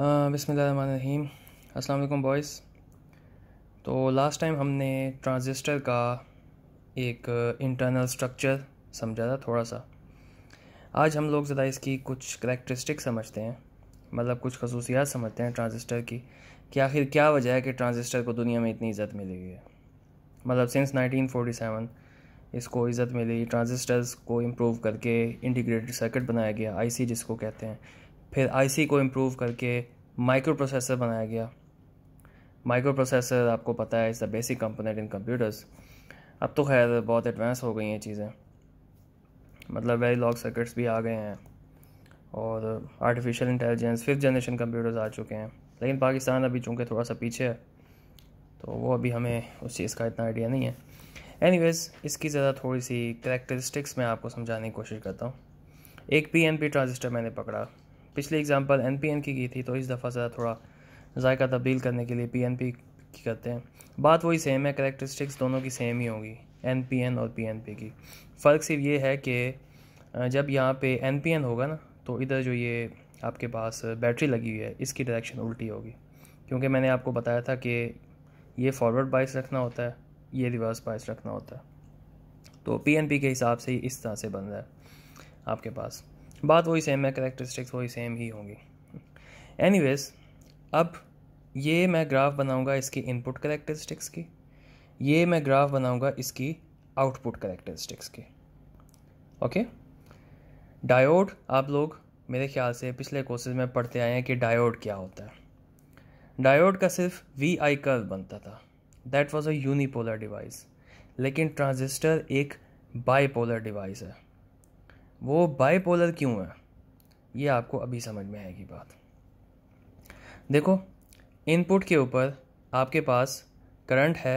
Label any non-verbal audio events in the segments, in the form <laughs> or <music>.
बसमीम अस्सलाम बॉयज़ तो लास्ट टाइम हमने ट्रांजिस्टर का एक इंटरनल स्ट्रक्चर समझा था थोड़ा सा आज हम लोग ज़रा इसकी कुछ करेक्ट्रिस्टिक समझते हैं मतलब कुछ खसूसियात समझते हैं ट्रांजिस्टर की कि आखिर क्या वजह है कि ट्रांजिस्टर को दुनिया में इतनी इज़्ज़त मिली हुई है मतलब सिंस 1947 इसको इज़्ज़त मिली ट्रांजिस्टर्स को इम्प्रूव करके इंटीग्रेटेड सर्किट बनाया गया आईसी जिसको कहते हैं फिर आईसी को इम्प्रूव करके माइक्रो प्रोसेसर बनाया गया माइक्रो प्रोसेसर आपको पता है is the basic component in computers अब तो खैर बहुत एडवांस हो गई हैं चीज़ें मतलब वेरी लॉग सर्किट्स भी आ गए हैं और artificial intelligence fifth generation computers आ चुके हैं लेकिन पाकिस्तान अभी चूँकि थोड़ा सा पीछे है तो वो अभी हमें उस चीज़ का इतना आइडिया नहीं है एनी इसकी ज़रा थोड़ी सी करेक्टरिस्टिक्स मैं आपको समझाने की कोशिश करता हूँ एक पी एन पी ट्रांजिस्टर मैंने पकड़ा पिछली एग्ज़ाम्पल एन पी एन की की थी तो इस दफ़ा ज़रा थोड़ा जायका तब्दील करने के लिए पी एन पी की करते हैं बात वही सेम है करेक्टरिस्टिक्स दोनों की सेम ही होगी एन पी एन और पी एन पी की फ़र्क सिर्फ ये है कि जब यहाँ पे एन पी एन होगा ना तो इधर जो ये आपके पास बैटरी लगी हुई है इसकी डायरेक्शन उल्टी होगी क्योंकि मैंने आपको बताया था कि ये फॉरवर्ड बाइस रखना होता है ये रिवर्स बाइस रखना होता है तो पी एन पी के हिसाब से ही इस तरह से बन रहा है आपके पास बात वही सेम है करेक्टरिस्टिक्स वही सेम ही होंगी एनीवेज अब ये मैं ग्राफ बनाऊंगा इसकी इनपुट करेक्टरिस्टिक्स की ये मैं ग्राफ बनाऊंगा इसकी आउटपुट करेक्टरिस्टिक्स की ओके डायोड आप लोग मेरे ख्याल से पिछले कोर्सेज में पढ़ते आए हैं कि डायोड क्या होता है डायोड का सिर्फ वी आई कर्व बनता था that was a unipolar device लेकिन ट्रांजिस्टर एक बाईपोलर डिवाइस है वो बाईपोलर क्यों है ये आपको अभी समझ में आएगी बात देखो इनपुट के ऊपर आपके पास करंट है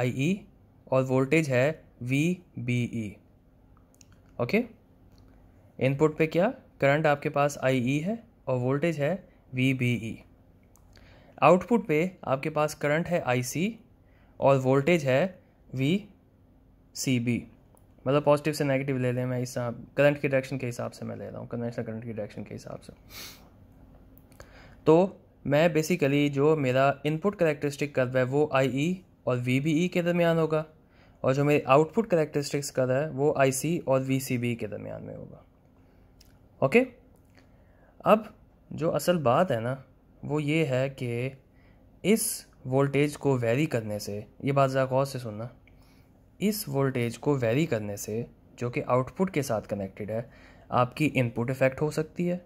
आई ई e, और वोल्टेज है V B E okay input पे क्या करंट आपके पास आई ई e है और वोल्टेज है वी बी ई आउटपुट पे आपके पास करंट है आई सी और वोल्टेज है वी सी बी मतलब पॉजिटिव से नेगेटिव ले लें मैं इस करंट की डायरेक्शन के हिसाब से मैं ले रहा हूँ कन्वेंशनल करंट की डायरेक्शन के हिसाब से तो मैं बेसिकली जो मेरा इनपुट करेक्टरिस्टिक कर रहा है वो आई ई e और वी बी ई के दरमियान होगा और जो मेरी आउटपुट करेक्टरिस्टिक्स कर रहा है वो आई सी और वी सी बी के दरमियान में होगा ओके अब जो असल बात है ना वो ये है कि इस वोल्टेज को वेरी करने से ये बात ज़रा गौर से सुनना इस वोल्टेज को वेरी करने से जो कि आउटपुट के साथ कनेक्टेड है आपकी इनपुट इफ़ेक्ट हो सकती है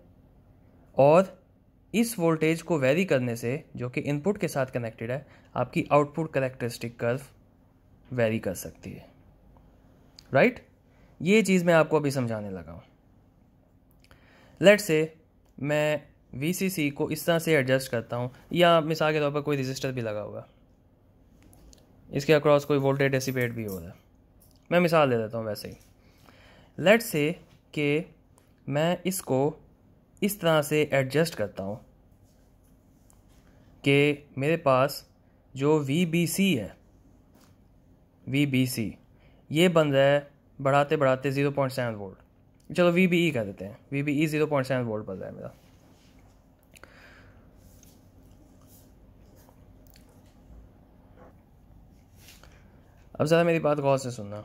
और इस वोल्टेज को वेरी करने से जो कि इनपुट के साथ कनेक्टेड है आपकी आउटपुट करेक्टरिस्टिक कर्व वेरी कर सकती है राइट right? ये चीज़ मैं आपको अभी समझाने लगा हूँ लेट से मैं वी को इस तरह से एडजस्ट करता हूँ या मिसाल के तौर पर कोई रजिस्टर भी लगा हुआ इसके अक्रॉस कोई वोल्टेज डेसीपेट भी हो रहा है मैं मिसाल दे देता हूँ वैसे ही लेट से कि मैं इसको इस तरह से एडजस्ट करता हूँ कि मेरे पास जो वी बी सी है वी बी सी ये बन रहा है बढ़ाते बढ़ाते ज़ीरो पॉइंट सेवन वोल्ट चलो वी बी ई कह देते हैं V B E zero point seven volt बन रहा है मेरा अब ज़रा मेरी बात गौर से सुनना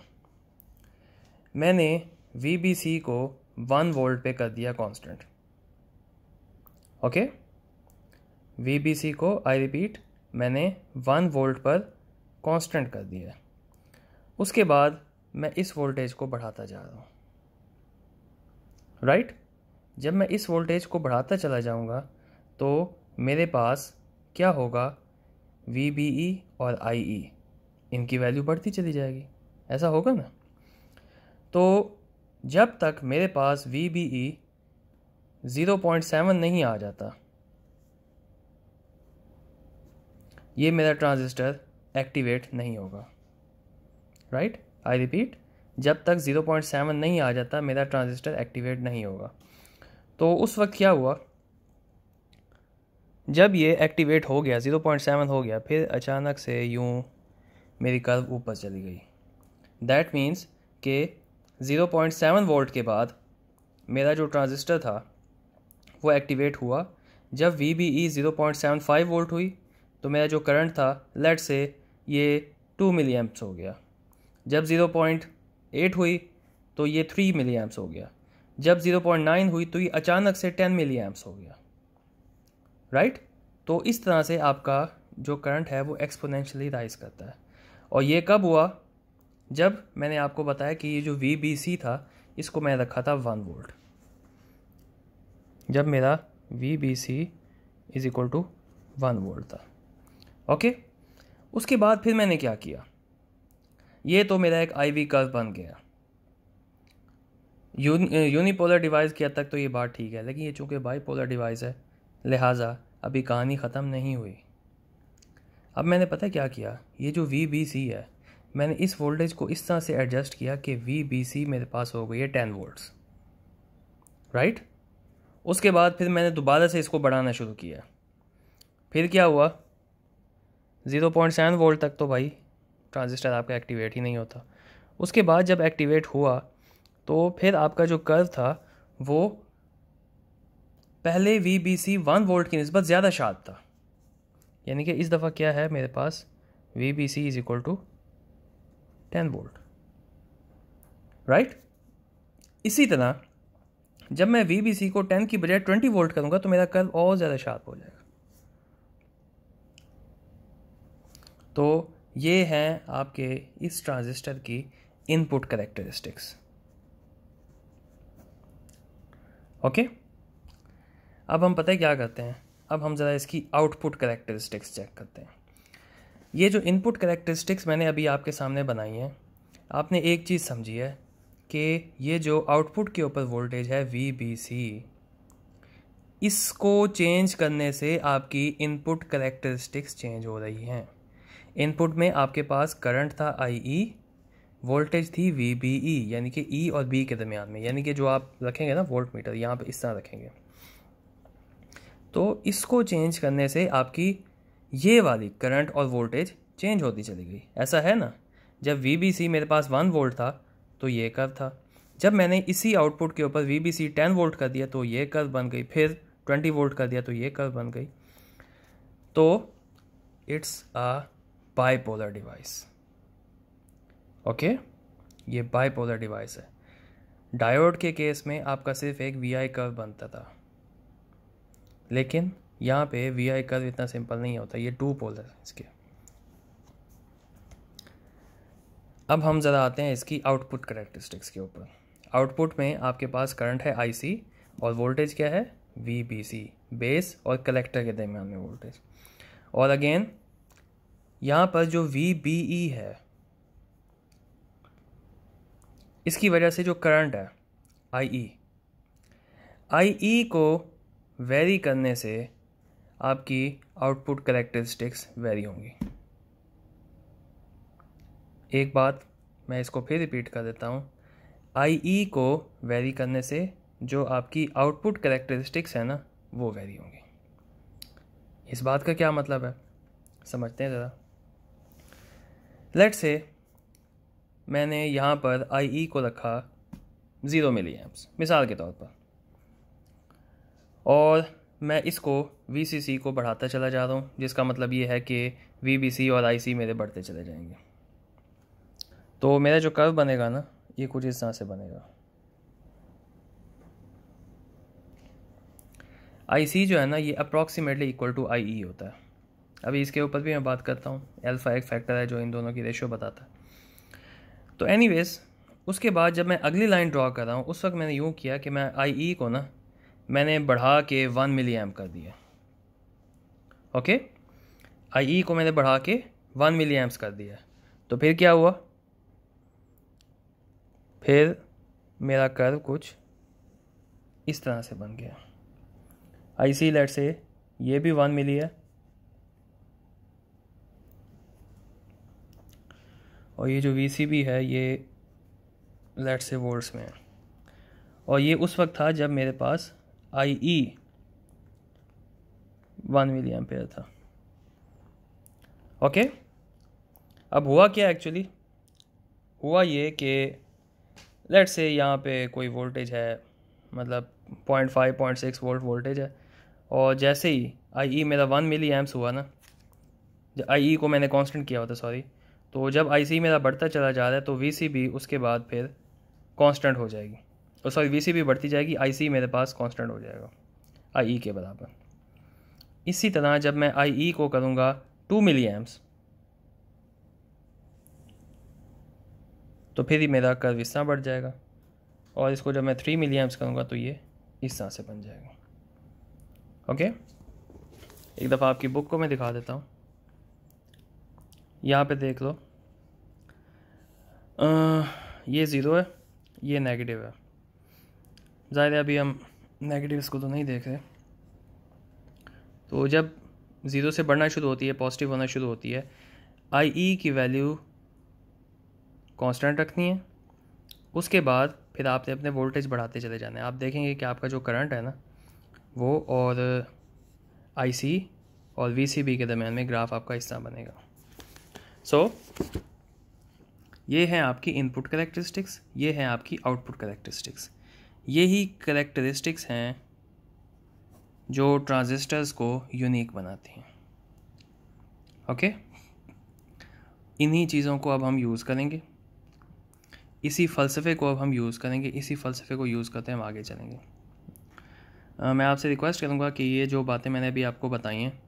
मैंने वी को वन वोल्ट पे कर दिया कांस्टेंट ओके वी को आई रिपीट मैंने वन वोल्ट पर कांस्टेंट कर दिया उसके बाद मैं इस वोल्टेज को बढ़ाता जा रहा हूँ राइट जब मैं इस वोल्टेज को बढ़ाता चला जाऊँगा तो मेरे पास क्या होगा वी e और आई ई e। इनकी वैल्यू बढ़ती चली जाएगी ऐसा होगा ना तो जब तक मेरे पास V B E zero point seven नहीं आ जाता ये मेरा ट्रांजिस्टर एक्टिवेट नहीं होगा राइट आई रिपीट जब तक ज़ीरो पॉइंट सेवन नहीं आ जाता मेरा ट्रांजिस्टर एक्टिवेट नहीं होगा तो उस वक्त क्या हुआ जब ये एक्टिवेट हो गया ज़ीरो पॉइंट सेवन हो गया फिर अचानक से यूँ मेरी कर्व ऊपर चली गई दैट मीन्स के 0.7 वोल्ट के बाद मेरा जो ट्रांजिस्टर था वो एक्टिवेट हुआ जब V B E zero point seven five volt हुई तो मेरा जो करंट था लेट से ये टू मिली एम्प्स हो गया जब ज़ीरो पॉइंट एट हुई तो ये थ्री मिली एम्प्स हो गया जब ज़ीरो पॉइंट नाइन हुई तो ये अचानक से टेन मिली एम्प्स हो गया राइट right? तो इस तरह से आपका जो करंट है वो एक्सपोनेंशली राइज करता है और ये कब हुआ जब मैंने आपको बताया कि ये जो वी था इसको मैं रखा था वन वोल्ट जब मेरा V B C is equal to one volt था ओके उसके बाद फिर मैंने क्या किया ये तो मेरा एक आई वी कर्व बन गया यून, यूनिपोलर डिवाइस के हद तक तो ये बात ठीक है लेकिन ये चूँकि बाईपोलर डिवाइस है लिहाजा अभी कहानी ख़त्म नहीं हुई अब मैंने पता क्या किया ये जो वी बी सी है मैंने इस वोल्टेज को इस तरह से एडजस्ट किया कि वी बी सी मेरे पास हो गई है टेन वोल्ट्स राइट उसके बाद फिर मैंने दोबारा से इसको बढ़ाना शुरू किया फिर क्या हुआ ज़ीरो पॉइंट सेवन वोल्ट तक तो भाई ट्रांजिस्टर आपका एक्टिवेट ही नहीं होता उसके बाद जब एक्टिवेट हुआ तो फिर आपका जो कर्व था वो पहले V B C one volt की नस्बत ज़्यादा शार्प था यानी कि इस दफ़ा क्या है मेरे पास V B C is equal to ten volt right इसी तरह जब मैं वी बी सी को टेन की बजाय ट्वेंटी वोल्ट करूँगा तो मेरा कर्व और ज़्यादा शार्प हो जाएगा तो ये हैं आपके इस ट्रांजिस्टर की इनपुट करेक्टरिस्टिक्स ओके अब हम पता है क्या करते हैं अब हम ज़रा इसकी आउटपुट करेक्टरिस्टिक्स चेक करते हैं ये जो इनपुट करेक्टरिस्टिक्स मैंने अभी आपके सामने बनाई हैं आपने एक चीज़ समझी है कि ये जो आउटपुट के ऊपर वोल्टेज है वी बी सी इसको चेंज करने से आपकी इनपुट करेक्टरिस्टिक्स चेंज हो रही हैं इनपुट में आपके पास करंट था आई ई वोल्टेज थी वी बी ई यानी कि ई e और बी के दरमियान में यानी कि जो आप रखेंगे ना वोल्ट मीटर यहाँ पर इस तरह रखेंगे तो इसको चेंज करने से आपकी ये वाली करंट और वोल्टेज चेंज होती चली गई ऐसा है ना जब वी मेरे पास वन वोल्ट था तो ये कर्व था जब मैंने इसी आउटपुट के ऊपर V B C ten volt कर दिया तो ये कर्व बन गई फिर ट्वेंटी वोल्ट कर दिया तो ये कर्व बन गई तो it's a bipolar device okay ये बाईपोलर डिवाइस है डायोड के केस में आपका सिर्फ एक वी आई कर्व बनता था लेकिन यहाँ पे वी आई कर्व इतना सिंपल नहीं होता ये टू पोल है इसके अब हम ज़रा आते हैं इसकी आउटपुट करेक्टरिस्टिक्स के ऊपर आउटपुट में आपके पास करंट है आई और वोल्टेज क्या है वी बी सी बेस और कलेक्टर के दरमियान में वोल्टेज और अगेन यहाँ पर जो वी बी ई है इसकी वजह से जो करंट है आई ई आई ई को वेरी करने से आपकी आउटपुट करेक्टरिस्टिक्स वेरी होंगी एक बात मैं इसको फिर रिपीट कर देता हूँ आई ई e को वेरी करने से जो आपकी आउटपुट करेक्टरिस्टिक्स है ना वो वेरी होंगी इस बात का क्या मतलब है समझते हैं ज़रा लेट से मैंने यहाँ पर आई ई e को रखा ज़ीरो मिली एम्स मिसाल के तौर पर और मैं इसको वी को बढ़ाता चला जा रहा हूँ जिसका मतलब ये है कि वी और आई मेरे बढ़ते चले जाएंगे तो मेरा जो कर्व बनेगा ना ये कुछ इस तरह से बनेगा आई जो है ना ये अप्रॉक्सीमेटली इक्वल टू आई होता है अभी इसके ऊपर भी मैं बात करता हूँ एल्फ़ा एक फैक्टर है जो इन दोनों की रेशियो बताता है तो एनीवेज उसके बाद जब मैं अगली लाइन ड्रॉ कर रहा हूँ उस वक्त मैंने यूँ किया कि मैं आई e को ना मैंने बढ़ा के वन मिली एम कर दिया ओके आई ई को मैंने बढ़ा के वन मिली एम्स कर दिया तो फिर क्या हुआ फिर मेरा कर्व कुछ इस तरह से बन गया आई सी लेट से ये भी वन मिली है और ये जो वी सी भी है ये लेट से वोल्ट्स में है और ये उस वक्त था जब मेरे पास I E one milliampere था ओके okay? अब हुआ क्या एक्चुअली हुआ ये कि लेट से यहाँ पे कोई वोल्टेज है मतलब point five point six volt voltage है और जैसे ही आई ई e मेरा वन मिली एम्स हुआ ना आई ई e को मैंने कांस्टेंट किया होता सॉरी तो जब आई सी मेरा बढ़ता चला जा रहा है तो वी सी भी उसके बाद फिर कांस्टेंट हो जाएगी और सॉरी वी भी बढ़ती जाएगी आई सी मेरे पास कॉन्स्टेंट हो जाएगा आई ई e के बराबर इसी तरह जब मैं आई ई e को करूँगा टू मिली एम्स तो फिर ही मेरा कर्व इस तरह बढ़ जाएगा और इसको जब मैं थ्री मिली एम्स करूँगा तो ये इस तरह से बन जाएगा ओके एक दफ़ा आपकी बुक को मैं दिखा देता हूँ यहाँ पे देख लो आ, ये ज़ीरो है ये नेगेटिव है ज़ाहिर है अभी हम नेगेटिव को तो नहीं देख रहे तो जब ज़ीरो से बढ़ना शुरू होती है पॉजिटिव होना शुरू होती है आई ई e की वैल्यू कांस्टेंट रखनी है उसके बाद फिर आपने अपने वोल्टेज बढ़ाते चले जाना है आप देखेंगे कि आपका जो करंट है ना वो और आई सी और वी सी बी के दरमियान में ग्राफ आपका इस तरह बनेगा सो so, ये हैं आपकी इनपुट करेक्टरिस्टिक्स ये हैं आपकी आउटपुट करेक्टरिस्टिक्स यही करेक्टरिस्टिक्स हैं जो ट्रांजिस्टर्स को यूनिक बनाती हैं ओके इन्हीं चीज़ों को अब हम यूज़ करेंगे इसी फ़लसफ़े को अब हम यूज़ करेंगे इसी फ़लसफ़े को यूज़ करते हम आगे चलेंगे आ, मैं आपसे रिक्वेस्ट करूँगा कि ये जो बातें मैंने अभी आपको बताई हैं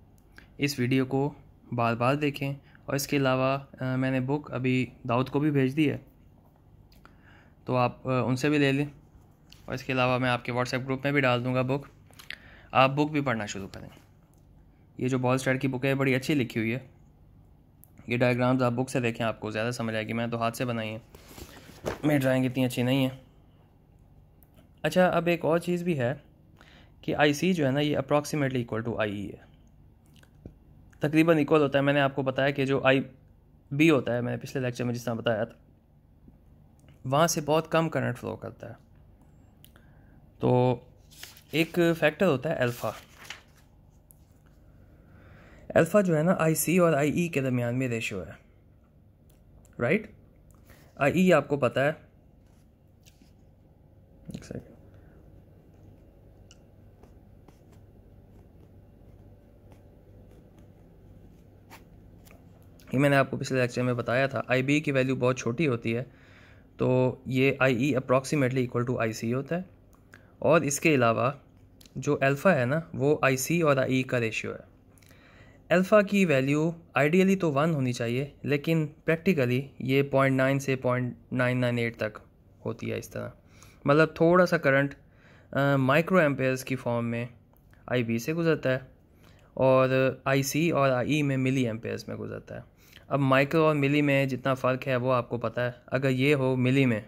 इस वीडियो को बार बार देखें और इसके अलावा मैंने बुक अभी दाऊद को भी भेज दी है तो आप उनसे भी ले लें और इसके अलावा मैं आपके व्हाट्सएप ग्रुप में भी डाल दूँगा बुक आप बुक भी पढ़ना शुरू करें ये जो बॉल स्टार की बुक है बड़ी अच्छी लिखी हुई है ये डायग्राम्स आप बुक से देखें आपको ज़्यादा समझ आएगी मैं तो हाथ से बनाई है मेरी ड्राइंग इतनी अच्छी नहीं है अच्छा अब एक और चीज़ भी है कि आई सी जो है ना ये approximately equal to I E है तकरीबन इक्वल होता है मैंने आपको बताया कि जो आई बी होता है मैंने पिछले लेक्चर में जिस तरह बताया था वहाँ से बहुत कम करंट फ्लो करता है तो एक फैक्टर होता है अल्फ़ा अल्फ़ा जो है ना आई सी और आई ई e के दरमियान में रेशियो है राइट आई ई आपको पता है ये मैंने आपको पिछले लेक्चर में बताया था आई बी की वैल्यू बहुत छोटी होती है तो ये I E approximately equal to I C होता है और इसके अलावा जो अल्फ़ा है ना वो आई सी और आई ई e का रेशियो है अल्फ़ा की वैल्यू आइडियली तो वन होनी चाहिए लेकिन प्रैक्टिकली ये पॉइंट नाइन से पॉइंट नाइन नाइन एट तक होती है इस तरह मतलब थोड़ा सा करंट माइक्रो एम्पेयर्स की फॉर्म में आई बी से गुजरता है और आई सी और आई ई e में मिली एम्पेयर्स में गुजरता है अब माइक्रो और मिली में जितना फ़र्क है वो आपको पता है अगर ये हो मिली में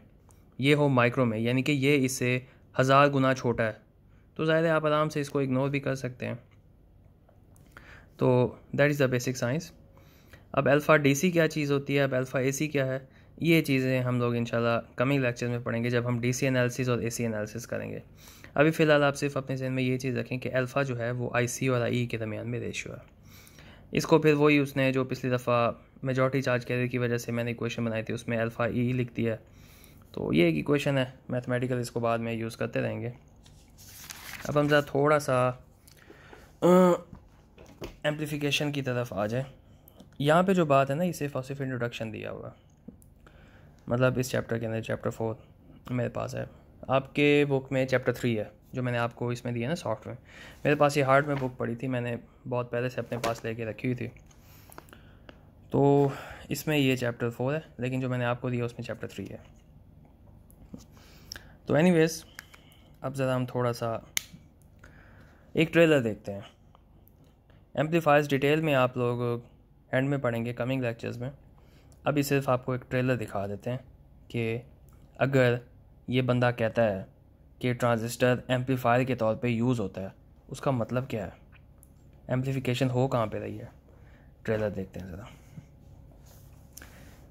ये हो माइक्रो में यानी कि ये इससे हज़ार गुना छोटा है तो ज़ाहिर है आप आराम से इसको इग्नोर भी कर सकते हैं तो that is the basic science अब अल्फ़ा डी सी क्या चीज़ होती है अब अल्फ़ा ए सी क्या है ये चीज़ें हम लोग इन कमिंग लेक्चर में पढ़ेंगे जब हम डी सी एनालिसिस और ए सी एनालिसिस करेंगे अभी फ़िलहाल आप सिर्फ अपने जहन में ये चीज़ रखें कि अल्फ़ा जो है वो आई सी और आई ई e के दरमियान में रेशियो है इसको फिर वही उसने जो पिछली दफ़ा मेजॉरिटी चार्ज कैरियर की वजह से मैंने क्वेश्चन बनाई थी उसमें अल्फ़ा ई e लिख दिया तो ये एक इक्वेशन है मैथमेटिकल इसको बाद में यूज़ करते रहेंगे अब हम ज़रा थोड़ा सा एम्पलीफिकेशन की तरफ आ जाए यहाँ पे जो बात है ना ये सिर्फ और सिर्फ इंट्रोडक्शन दिया हुआ मतलब इस चैप्टर के अंदर चैप्टर फोर मेरे पास है आपके बुक में चैप्टर थ्री है जो मैंने आपको इसमें दिया ना सॉफ्ट में मेरे पास ये हार्ड में बुक पड़ी थी मैंने बहुत पहले से अपने पास लेके रखी हुई थी तो इसमें ये चैप्टर फोर है लेकिन जो मैंने आपको दिया उसमें चैप्टर थ्री है तो एनीवेज अब ज़रा हम थोड़ा सा एक ट्रेलर देखते हैं एम्पलीफायर्स डिटेल में आप लोग हैंड में पढ़ेंगे कमिंग लेक्चर्स में अभी सिर्फ आपको एक ट्रेलर दिखा देते हैं कि अगर ये बंदा कहता है कि ट्रांजिस्टर एम्पलीफायर के तौर पे यूज़ होता है उसका मतलब क्या है एम्पलीफिकेशन हो कहाँ पे रही है ट्रेलर देखते हैं ज़रा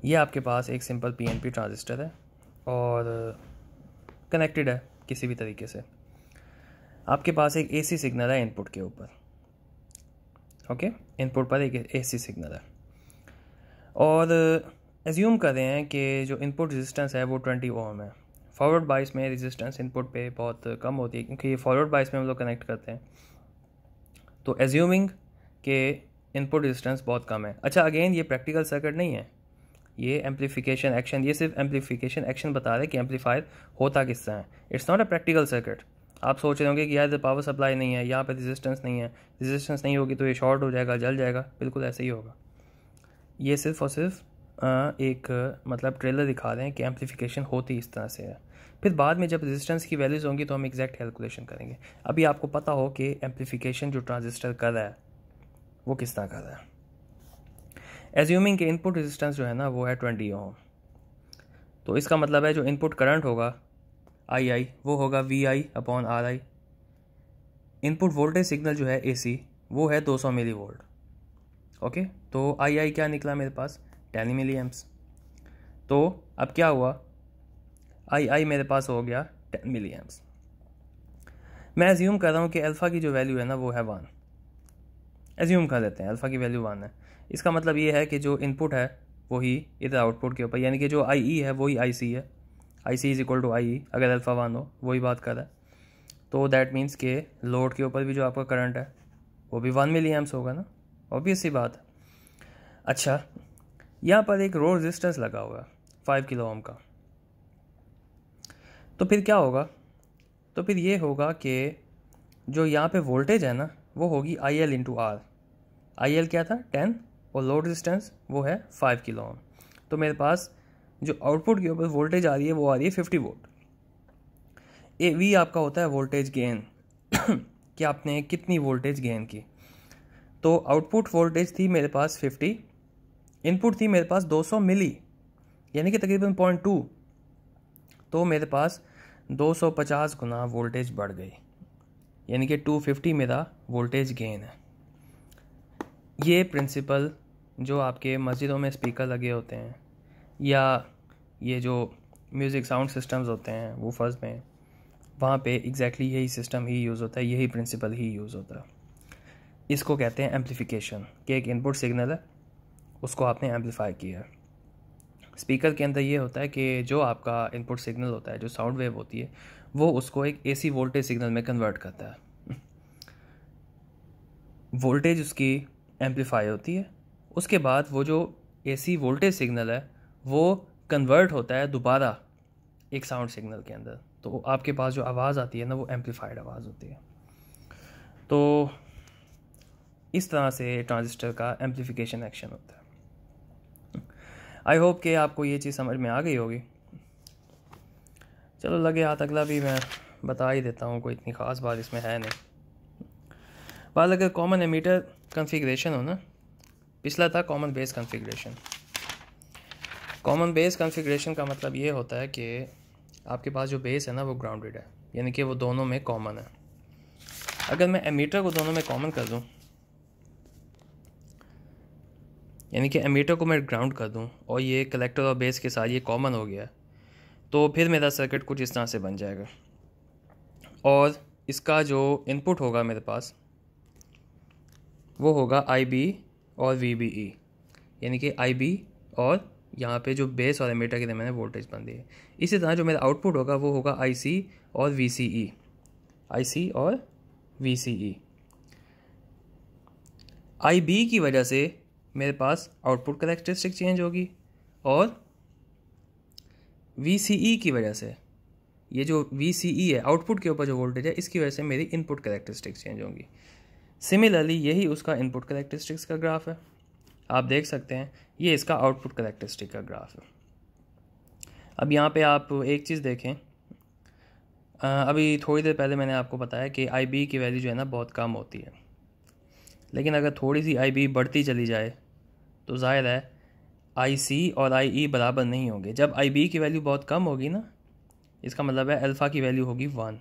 ये आपके पास एक सिंपल पीएनपी ट्रांजिस्टर है और कनेक्टेड है किसी भी तरीके से आपके पास एक एसी सिग्नल है इनपुट के ऊपर ओके इनपुट पर एक एसी सिग्नल है और एज्यूम कर रहे हैं कि जो इनपुट रेजिस्टेंस है वो ट्वेंटी ओम है फॉरवर्ड बाइस में रेजिस्टेंस इनपुट पे बहुत कम होती है क्योंकि ये फॉरवर्ड बाइस में हम लोग कनेक्ट करते हैं तो एज्यूमिंग के इनपुट रेजिस्टेंस बहुत कम है अच्छा अगेन ये प्रैक्टिकल सर्किट नहीं है ये एम्पलीफिकेशन एक्शन ये सिर्फ एम्पलीफिकेशन एक्शन बता रहे कि एम्पलीफायर होता किस तरह है it's not a practical circuit आप सोच रहे होंगे कि यार पावर सप्लाई नहीं है यहाँ पर रेजिस्टेंस नहीं है रेजिस्टेंस नहीं होगी तो ये शॉर्ट हो जाएगा जल जाएगा बिल्कुल ऐसे ही होगा ये सिर्फ और सिर्फ एक मतलब ट्रेलर दिखा रहे हैं कि एम्पलीफिकेशन होती इस तरह से है फिर बाद में जब रेजिस्टेंस की वैल्यूज़ होंगी तो हम एग्जैक्ट कैलकुलेशन करेंगे अभी आपको पता हो कि एम्पलीफिकेशन जो ट्रांजिस्टर कर रहा है वो किस तरह कर रहा है एज्यूमिंग के इनपुट रेजिस्टेंस जो है ना वो है ट्वेंटी ओम तो इसका मतलब है जो इनपुट करंट होगा आई आई वो होगा V I upon R I input voltage signal जो है ए सी वो है दो सौ मिली वोल्ट ओके तो आई आई क्या निकला मेरे पास टेन मिली एम्स तो अब क्या हुआ आई आई मेरे पास हो गया टेन मिली एम्स मैं एज्यूम कर रहा हूँ कि अल्फ़ा की जो वैल्यू है ना वो है वन एज्यूम कर लेते हैं अल्फ़ा की वैल्यू वन है इसका मतलब ये है कि जो इनपुट है वही इधर आउटपुट के ऊपर यानी कि जो आई ई e है वही आई सी है I C is equal to I E अगर अल्फ़ा वन हो वही बात कर रहा है तो दैट मीन्स के लोड के ऊपर भी जो आपका करंट है वो भी वन मिली एम्स होगा ना ऑब्वियस ही बात है अच्छा यहाँ पर एक रोड रजिस्टेंस लगा हुआ है फाइव किलो ओम का तो फिर क्या होगा तो फिर ये होगा कि जो यहाँ पे वोल्टेज है ना वो होगी I L into R I L क्या था टेन और लोड रेजिस्टेंस वो है फाइव किलो ओम तो मेरे पास जो आउटपुट के ऊपर वोल्टेज आ रही है वो आ रही है फिफ्टी वोल्ट ए वी आपका होता है वोल्टेज गेन <coughs> कि आपने कितनी वोल्टेज गेन की तो आउटपुट वोल्टेज थी मेरे पास फिफ्टी इनपुट थी मेरे पास दो सौ मिली यानी कि तकरीबन पॉइंट टू तो मेरे पास दो सौ पचास गुना वोल्टेज बढ़ गई यानी कि टू फिफ्टी मेरा वोल्टेज गेन है ये प्रिंसिपल जो आपके मस्जिदों में स्पीकर लगे होते हैं या ये जो म्यूज़िक साउंड सिस्टम्स होते हैं वो फर्ज में वहाँ पे एग्जैक्टली exactly यही सिस्टम ही यूज़ होता है यही प्रिंसिपल ही यूज़ होता है इसको कहते हैं एम्पलीफिकेशन कि एक इनपुट सिग्नल है उसको आपने एम्पलीफाई किया है स्पीकर के अंदर ये होता है कि जो आपका इनपुट सिग्नल होता है जो साउंड वेव होती है वो उसको एक एसी वोल्टेज सिग्नल में कन्वर्ट करता है वोल्टेज <laughs> उसकी एम्पलीफाई होती है उसके बाद वो जो एसी वोल्टेज सिग्नल है वो कन्वर्ट होता है दोबारा एक साउंड सिग्नल के अंदर तो आपके पास जो आवाज़ आती है ना वो एम्पलीफाइड आवाज़ होती है तो इस तरह से ट्रांजिस्टर का एम्पलीफिकेशन एक्शन होता है आई होप कि आपको ये चीज़ समझ में आ गई होगी चलो लगे हाथ अगला भी मैं बता ही देता हूँ कोई इतनी ख़ास बात इसमें है नहीं बात अगर कॉमन एमीटर कन्फिग्रेशन हो ना पिछला था common base configuration common base configuration का मतलब ये होता है कि आपके पास जो बेस है ना वो ग्राउंडेड है यानी कि वो दोनों में कॉमन है अगर मैं एमीटर को दोनों में कॉमन कर दूँ यानी कि एमीटर को मैं ग्राउंड कर दूँ और ये कलेक्टर और बेस के साथ ये कॉमन हो गया तो फिर मेरा सर्किट कुछ इस तरह से बन जाएगा और इसका जो इनपुट होगा मेरे पास वो होगा आई बी और वी बी ई यानी कि आई बी और यहाँ पे जो बेस और एमीटर के मैंने वोल्टेज बन दिए इसी तरह जो मेरा आउटपुट होगा वो होगा आई सी और we C E I C और we C E I B की वजह से मेरे पास आउटपुट करेक्टरिस्टिक चेंज होगी और वी सी ई की वजह से ये जो वी सी ई है आउटपुट के ऊपर जो वोल्टेज है इसकी वजह से मेरी इनपुट करेक्टरिस्टिक चेंज होंगी सिमिलरली यही उसका इनपुट करेक्टरिस्टिक्स का ग्राफ है आप देख सकते हैं ये इसका आउटपुट करेक्टरिस्टिक का ग्राफ है अब यहाँ पे आप एक चीज़ देखें अभी थोड़ी देर पहले मैंने आपको बताया कि आई की वैल्यू जो है ना बहुत कम होती है लेकिन अगर थोड़ी सी आई बढ़ती चली जाए तो ज़ाहिर है आई और आई e बराबर नहीं होंगे जब आई की वैल्यू बहुत कम होगी ना इसका मतलब है अल्फ़ा की वैल्यू होगी वन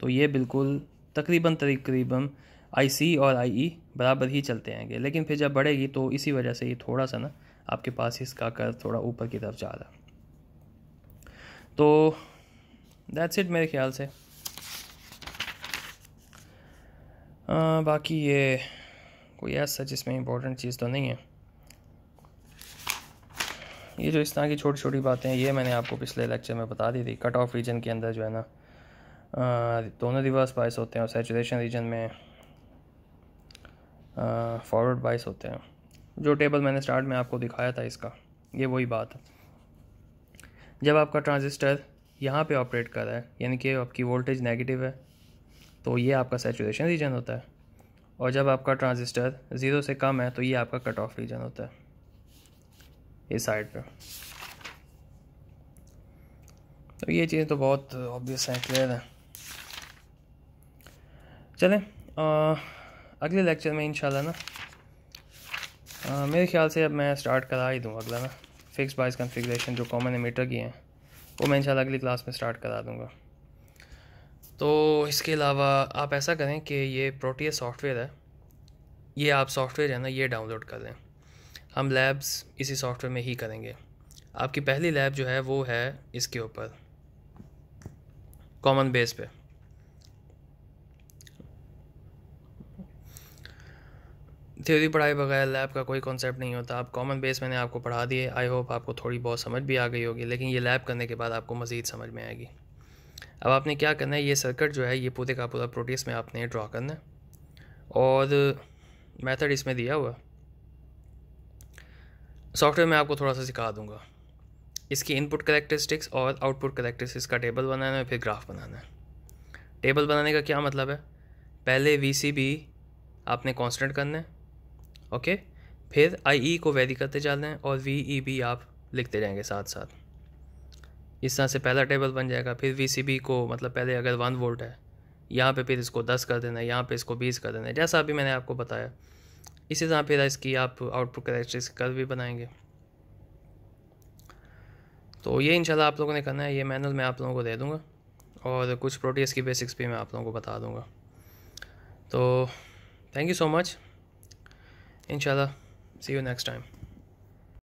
तो ये बिल्कुल तकरीबन तकरीबन आई सी और आई ई e बराबर ही चलते आएंगे लेकिन फिर जब बढ़ेगी तो इसी वजह से ये थोड़ा सा ना आपके पास इसका कर थोड़ा ऊपर की तरफ जा रहा है तो दैट्स इट मेरे ख्याल से आ, बाकी ये कोई ऐसा जिसमें इम्पोर्टेंट चीज़ तो नहीं है ये जो इस तरह की छोटी छोटी बातें हैं ये मैंने आपको पिछले लेक्चर में बता दी थी कट ऑफ रीजन के अंदर जो है ना दोनों रिवर्स बाइस होते हैं और सेचुरेशन रीजन में फॉरवर्ड बाइस होते हैं जो टेबल मैंने स्टार्ट में आपको दिखाया था इसका ये वही बात है जब आपका ट्रांजिस्टर यहाँ पे ऑपरेट कर रहा है यानी कि आपकी वोल्टेज नेगेटिव है तो ये आपका सेचुरेशन रीजन होता है और जब आपका ट्रांजिस्टर ज़ीरो से कम है तो ये आपका कट ऑफ रीजन होता है इस साइड पर तो ये चीज़ें तो बहुत ऑब्वियस हैं क्लियर हैं चलें अगले लेक्चर में इंशाल्लाह ना आ, मेरे ख्याल से अब मैं स्टार्ट करा ही दूँगा अगला ना फिक्स बाइस कन्फिग्रेशन जो कॉमन एमीटर की हैं वो मैं इंशाल्लाह अगली क्लास में स्टार्ट करा दूँगा तो इसके अलावा आप ऐसा करें कि ये प्रोटीस सॉफ्टवेयर है ये आप सॉफ्टवेयर है ना ये डाउनलोड कर लें हम लैब्स इसी सॉफ्टवेयर में ही करेंगे आपकी पहली लैब जो है वो है इसके ऊपर कॉमन बेस पे थ्योरी पढ़ाए बगैर लैब का कोई कॉन्सेप्ट नहीं होता आप कॉमन बेस मैंने आपको पढ़ा दिए आई होप आपको थोड़ी बहुत समझ भी आ गई होगी लेकिन ये लैब करने के बाद आपको मज़ीद समझ में आएगी अब आपने क्या करना है ये सर्किट जो है ये पूरे का पूरा प्रोटीस में आपने ड्रा करना है और मेथड इसमें दिया हुआ सॉफ्टवेयर में आपको थोड़ा सा सिखा दूंगा इसकी इनपुट करेक्टरिस्टिक्स और आउटपुट करेक्टरिस्टिक्स का टेबल बनाना है फिर ग्राफ बनाना है टेबल बनाने का क्या मतलब है पहले वी सी बी आपने कॉन्सटेंट करना है ओके फिर आई ई e को वेरी करते जा रहे हैं और वी ई e भी आप लिखते जाएंगे साथ साथ इस तरह से पहला टेबल बन जाएगा फिर वी सी बी को मतलब पहले अगर वन वोल्ट है यहाँ पे फिर इसको दस कर देना है यहाँ पे इसको बीस कर देना है जैसा अभी मैंने आपको बताया इसी तरह फिर इसकी आप आउटपुट करेक्ट्रिक्स कर भी बनाएंगे तो ये इंशाल्लाह आप लोगों ने करना है ये मैनुअल मैं आप लोगों को दे दूँगा और कुछ प्रोटीस की बेसिक्स भी मैं आप लोगों को बता दूँगा तो thank you so much Inshallah, see you next time.